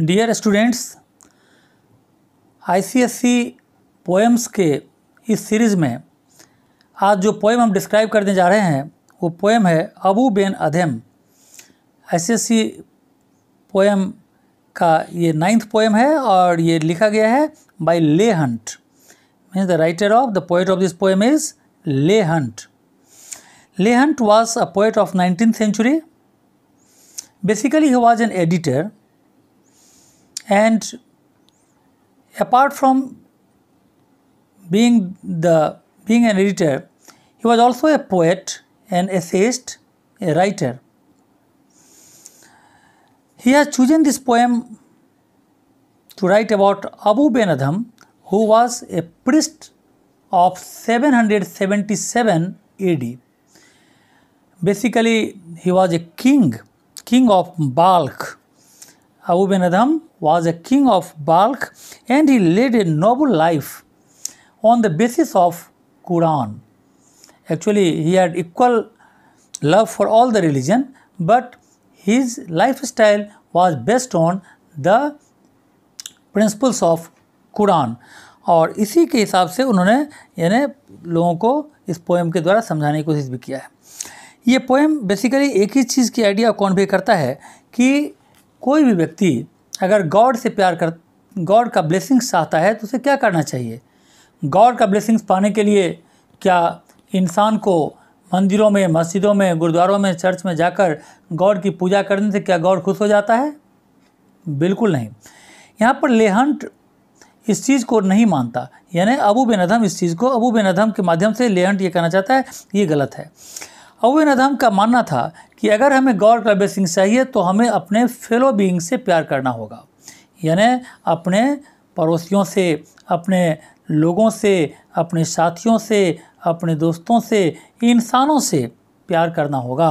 Dear students ICSC poems के इस series में आज जो पोएम हम डिस्क्राइब करने जा रहे हैं वो पोएम है Abou Ben Adhem ICSE poem का ये नाइन्थ पोएम है और ये लिखा गया है by Leigh Hunt means the writer of the poet of this poem is Leigh Hunt Leigh Hunt was a poet of nineteen century basically he was an editor and apart from being the being an editor he was also a poet an essayist a writer he has chosen this poem to write about Abu Ben Adham who was a priest of 777 AD basically he was a king king of Balkh Abu Ben Adham was a king of Balk and he led a noble life on the basis of Quran. Actually, he had equal love for all the religion, but his lifestyle was based on the principles of Quran. और इसी के हिसाब से उन्होंने यानी लोगों को इस पोएम के द्वारा समझाने की कोशिश भी किया है ये पोएम बेसिकली एक ही चीज़ की आइडिया कौन भी करता है कि कोई भी व्यक्ति अगर गॉड से प्यार कर गॉड का ब्लेसिंग्स चाहता है तो उसे क्या करना चाहिए गॉड का ब्लेसिंग्स पाने के लिए क्या इंसान को मंदिरों में मस्जिदों में गुरुद्वारों में चर्च में जाकर गॉड की पूजा करने से क्या गॉड खुश हो जाता है बिल्कुल नहीं यहाँ पर लेहंट इस चीज़ को नहीं मानता यानी अबू बिन अधम इस चीज़ को अबू बिन अधम के माध्यम से लेहंट ये कहना चाहता है ये गलत है अबू बिन अधम का मानना था कि अगर हमें गॉड का ब्लेसिंग चाहिए तो हमें अपने फेलो बींग से प्यार करना होगा यानी अपने पड़ोसियों से अपने लोगों से अपने साथियों से अपने दोस्तों से इंसानों से प्यार करना होगा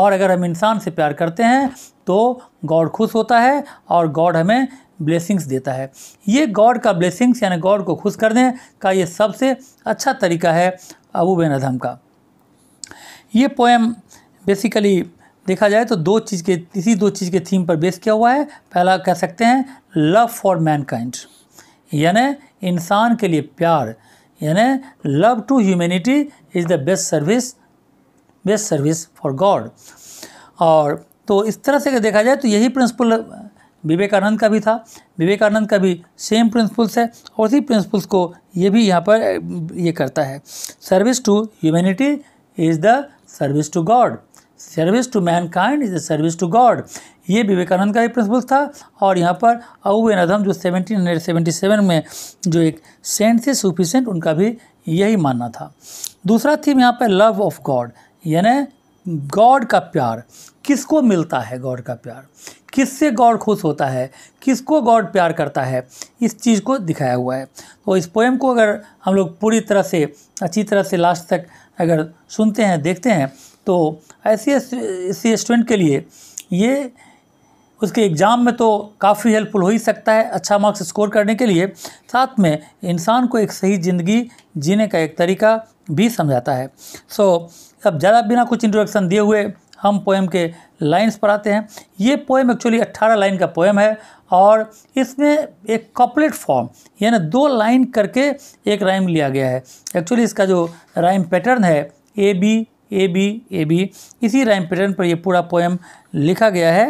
और अगर हम इंसान से प्यार करते हैं तो गॉड खुश होता है और गॉड हमें ब्लेसिंग्स देता है ये गॉड का ब्लेसिंग्स यानी गॉड को खुश करने का ये सबसे अच्छा तरीका है अबू बेन अधम का ये पोएम बेसिकली देखा जाए तो दो चीज़ के इसी दो चीज़ के थीम पर बेस किया हुआ है पहला कह सकते हैं लव फॉर मैनकाइंड यानी इंसान के लिए प्यार यानी love to humanity is the best service best service for god और तो इस तरह से देखा जाए तो यही प्रिंसिपल विवेकानंद का भी था विवेकानंद का भी सेम प्रिंसिपल्स है और उसी प्रिंसिपल्स को ये भी यहाँ पर ये करता है service to humanity is the service to god service to mankind is a service to god ये विवेकानंद का एक प्रिंसिपल था और यहाँ पर एन अधम जो सेवनटीन हंड्रेड सेवेंटी सेवन में जो एक सेंट थे सुफिशेंट उनका भी यही मानना था दूसरा थीम यहाँ पर लव ऑफ गॉड यानी गॉड का प्यार किसको मिलता है गॉड का प्यार किससे गॉड खुश होता है किसको गॉड प्यार करता है इस चीज़ को दिखाया हुआ है तो इस पोएम को अगर हम लोग पूरी तरह से अच्छी तरह से लास्ट तक अगर सुनते हैं देखते हैं तो ऐसे स्टूडेंट के लिए ये उसके एग्ज़ाम में तो काफ़ी हेल्पफुल हो ही सकता है अच्छा मार्क्स स्कोर करने के लिए साथ में इंसान को एक सही ज़िंदगी जीने का एक तरीका भी समझाता है सो so, अब ज़्यादा बिना कुछ इंट्रोडक्शन दिए हुए हम पोएम के लाइंस पर आते हैं ये पोएम एक्चुअली 18 लाइन का पोएम है और इसमें एक कॉपलेट फॉर्म यानी दो लाइन करके एक राइम लिया गया है एक्चुअली इसका जो राइम पैटर्न है A B A B A B इसी राइम पैटर्न पर यह पूरा पोएम लिखा गया है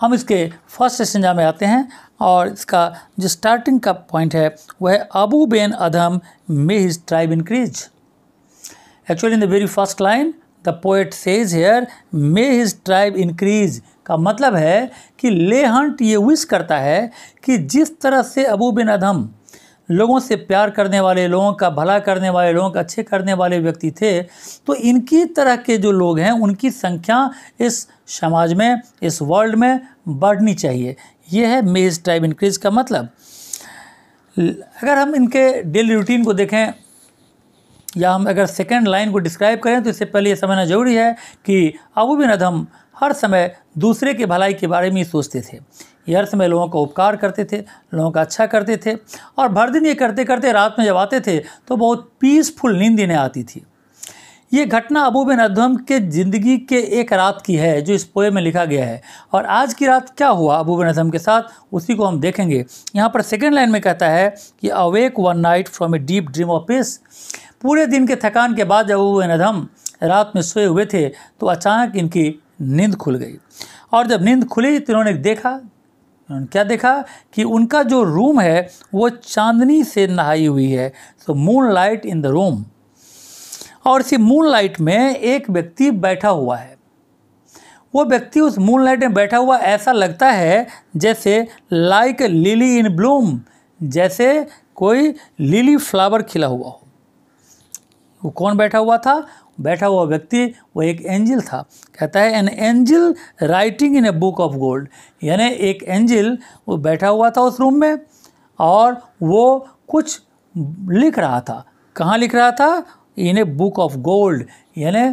हम इसके फर्स्ट संजा में आते हैं और इसका जो स्टार्टिंग का पॉइंट है वह है Abou Ben Adhem may his tribe increase actually in the very first line the poet says here may his tribe increase का मतलब है कि ले हंट ये विश करता है कि जिस तरह से अबू बेन अधम लोगों से प्यार करने वाले लोगों का भला करने वाले लोगों का अच्छे करने वाले व्यक्ति थे तो इनकी तरह के जो लोग हैं उनकी संख्या इस समाज में इस वर्ल्ड में बढ़नी चाहिए यह है मेज टाइम इंक्रीज का मतलब अगर हम इनके डेली रूटीन को देखें या हम अगर सेकेंड लाइन को डिस्क्राइब करें तो इससे पहले यह समझना ज़रूरी है कि अबू बिन अदम हर समय दूसरे के भलाई के बारे में ही सोचते थे ये अर्थ में लोगों का उपकार करते थे लोगों का अच्छा करते थे और भर दिन ये करते करते रात में जब आते थे तो बहुत पीसफुल नींद इन्हें आती थी ये घटना अबू बिन अधम के ज़िंदगी के एक रात की है जो इस पोए में लिखा गया है और आज की रात क्या हुआ अबू बिन अधम के साथ उसी को हम देखेंगे यहाँ पर सेकेंड लाइन में कहता है कि awake one night from a deep dream of peace पूरे दिन के थकान के बाद जब अबू बिन अधम रात में सोए हुए थे तो अचानक इनकी नींद खुल गई और जब नींद खुली तो इन्होंने देखा क्या देखा कि उनका जो रूम है वो चांदनी से नहाई हुई है so moonlight in the room और इसी मून लाइट में एक व्यक्ति बैठा हुआ है वो व्यक्ति उस मून लाइट में बैठा हुआ ऐसा लगता है जैसे लाइक लिली इन ब्लूम जैसे कोई लिली फ्लावर खिला हुआ हो वो कौन बैठा हुआ था बैठा हुआ व्यक्ति वो एक एंजिल था कहता है an angel writing in a book of gold यानी एक एंजिल वो बैठा हुआ था उस रूम में और वो कुछ लिख रहा था कहाँ लिख रहा था in a book of gold यानी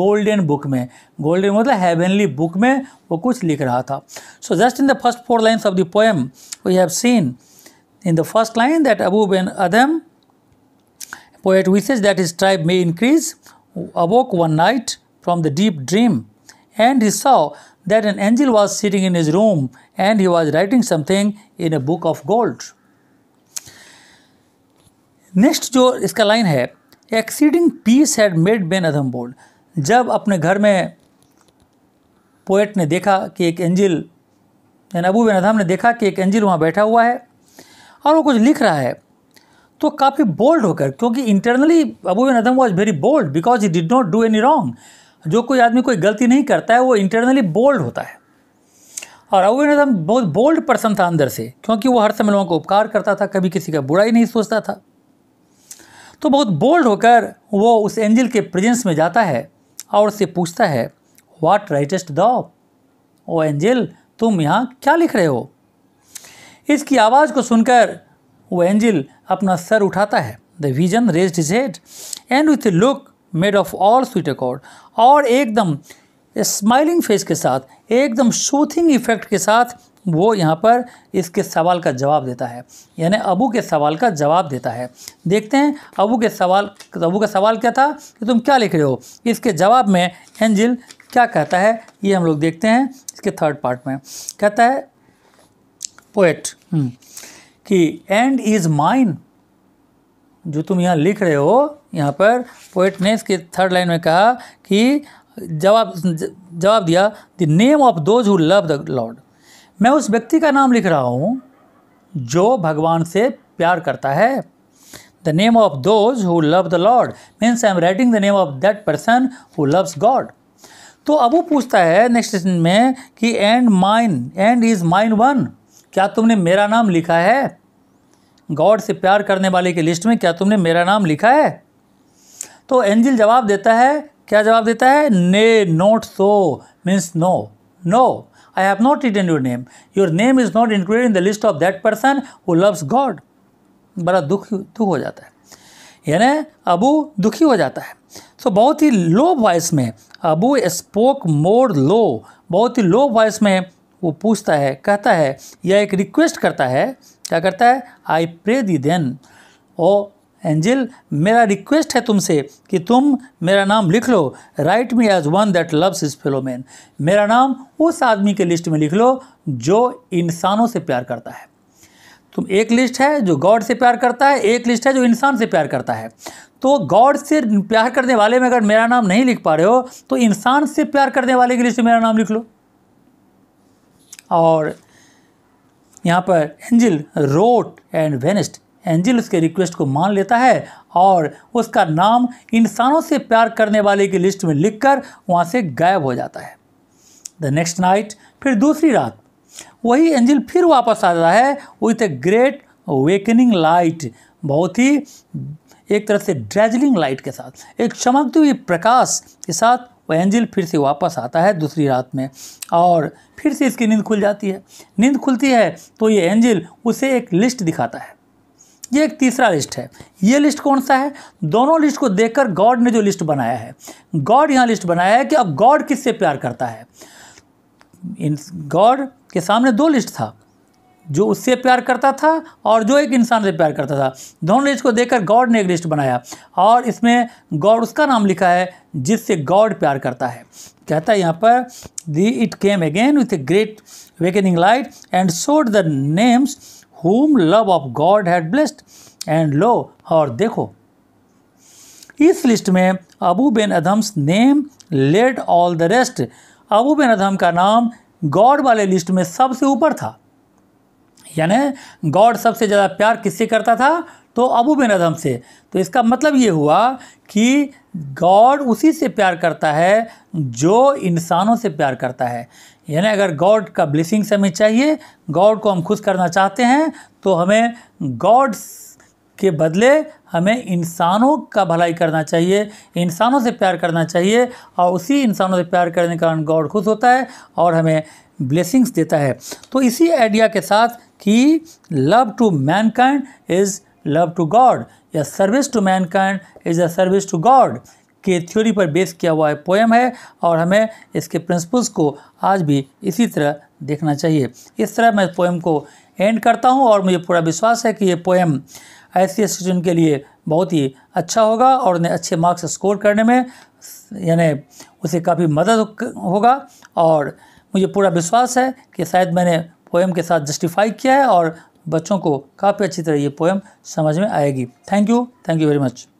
गोल्डन बुक में गोल्डन मतलब हेवनली बुक में वो कुछ लिख रहा था so just in the first four lines of the poem we have seen in the first line that Abou Ben Adhem poet wishes that his tribe may increase awoke one night from the deep dream and he saw that an angel was sitting in his room and he was writing something in a book of gold. Next जो इसका line है exceeding peace had made Ben Adhem bold जब अपने घर में poet ने देखा कि एक एंजिल यानी अबू बेन अधम ने देखा कि एक एंजिल वहाँ बैठा हुआ है और वो कुछ लिख रहा है तो काफ़ी बोल्ड होकर क्योंकि internally Abou Adhem was very bold because he did not do any wrong जो कोई आदमी कोई गलती नहीं करता है वो इंटरनली बोल्ड होता है और अबू नदम बहुत बोल्ड पर्सन था अंदर से क्योंकि वो हर समय लोगों को उपकार करता था कभी किसी का बुराई नहीं सोचता था तो बहुत बोल्ड होकर वो उस एंजिल के प्रेजेंस में जाता है और उससे पूछता है what writest thou O angel तुम यहाँ क्या लिख रहे हो इसकी आवाज़ को सुनकर वो एंजिल अपना सर उठाता है the vision raised its head and with a look made of all sweet accord और एकदम स्माइलिंग फेस के साथ एकदम शूथिंग इफेक्ट के साथ वो यहाँ पर इसके सवाल का जवाब देता है यानी अबू के सवाल का जवाब देता है देखते हैं अबू के सवाल अबू का सवाल क्या था कि तुम क्या लिख रहे हो इसके जवाब में एंजिल क्या कहता है ये हम लोग देखते हैं इसके थर्ड पार्ट में कहता है पोएट कि एंड इज़ माइन जो तुम यहाँ लिख रहे हो यहाँ पर पोइट ने इसके थर्ड लाइन में कहा कि जवाब जवाब दिया the name of those who love the lord मैं उस व्यक्ति का नाम लिख रहा हूँ जो भगवान से प्यार करता है the name of those who love the lord means I am writing the name of that person who loves god तो अब वो पूछता है नेक्स्ट में कि and mine and is mine one क्या तुमने मेरा नाम लिखा है गॉड से प्यार करने वाले की लिस्ट में क्या तुमने मेरा नाम लिखा है तो एंजिल जवाब देता है क्या जवाब देता है nay not so means no no I have not written your name your name is not included in the list of that person who loves god बड़ा दुख दुख हो जाता है यानी अबू दुखी हो जाता है सो so, बहुत ही लो वॉइस में अबू स्पोक मोर लो बहुत ही लो वॉइस में वो पूछता है कहता है या एक रिक्वेस्ट करता है क्या करता है I pray thee then O angel मेरा रिक्वेस्ट है तुमसे कि तुम मेरा नाम लिख लो write me as one that loves his fellow man मेरा नाम उस आदमी के लिस्ट में लिख लो जो इंसानों से प्यार करता है तुम एक लिस्ट है जो गॉड से प्यार करता है एक लिस्ट है जो इंसान से प्यार करता है तो गॉड से प्यार करने वाले में अगर मेरा नाम नहीं लिख पा रहे हो तो इंसान से प्यार करने वाले के लिस्ट में मेरा नाम लिख लो और यहाँ पर angel wrote and vanished angel उसके रिक्वेस्ट को मान लेता है और उसका नाम इंसानों से प्यार करने वाले की लिस्ट में लिखकर वहाँ से गायब हो जाता है द नेक्स्ट नाइट फिर दूसरी रात वही एंजिल फिर वापस आता है with a great wakening light बहुत ही एक तरह से ड्रेजलिंग लाइट के साथ एक चमकती हुई प्रकाश के साथ वह एंजिल फिर से वापस आता है दूसरी रात में और फिर से इसकी नींद खुल जाती है नींद खुलती है तो ये एंजिल उसे एक लिस्ट दिखाता है ये एक तीसरा लिस्ट है ये लिस्ट कौन सा है दोनों लिस्ट को देखकर गॉड ने जो लिस्ट बनाया है गॉड यहाँ लिस्ट बनाया है कि अब गॉड किससे प्यार करता है इन गॉड के सामने दो लिस्ट था जो उससे प्यार करता था और जो एक इंसान से प्यार करता था दोनों लिस्ट को देखकर गॉड ने एक लिस्ट बनाया और इसमें गॉड उसका नाम लिखा है जिससे गॉड प्यार करता है कहता है यहाँ पर the it came again with a great wakening light and showed the names whom love of god had blessed and lo और देखो इस लिस्ट में Abou Ben Adhem's name led all the rest Abou Ben Adhem का नाम God वाले list में सबसे ऊपर था यानी गॉड सबसे ज़्यादा प्यार किससे करता था तो अबू बिन अदम से तो इसका मतलब ये हुआ कि गॉड उसी से प्यार करता है जो इंसानों से प्यार करता है यानी अगर गॉड का ब्लेसिंग्स हमें चाहिए गॉड को हम खुश करना चाहते हैं तो हमें गॉड के बदले हमें इंसानों का भलाई करना चाहिए इंसानों से प्यार करना चाहिए और उसी इंसानों से प्यार करने के कारण गॉड खुश होता है और हमें ब्लेसिंग्स देता है तो इसी आइडिया के साथ कि love to mankind is love to god या service to mankind is a service to god के थ्योरी पर बेस किया हुआ है पोएम है और हमें इसके प्रिंसिपल्स को आज भी इसी तरह देखना चाहिए इस तरह मैं पोएम को एंड करता हूँ और मुझे पूरा विश्वास है कि ये पोएम ऐसे स्टूडेंट के लिए बहुत ही अच्छा होगा और उन्हें अच्छे मार्क्स स्कोर करने में यानी उसे काफ़ी मदद होगा और मुझे पूरा विश्वास है कि शायद मैंने पोएम के साथ जस्टिफाई किया है और बच्चों को काफ़ी अच्छी तरह ये पोएम समझ में आएगी thank you thank you very much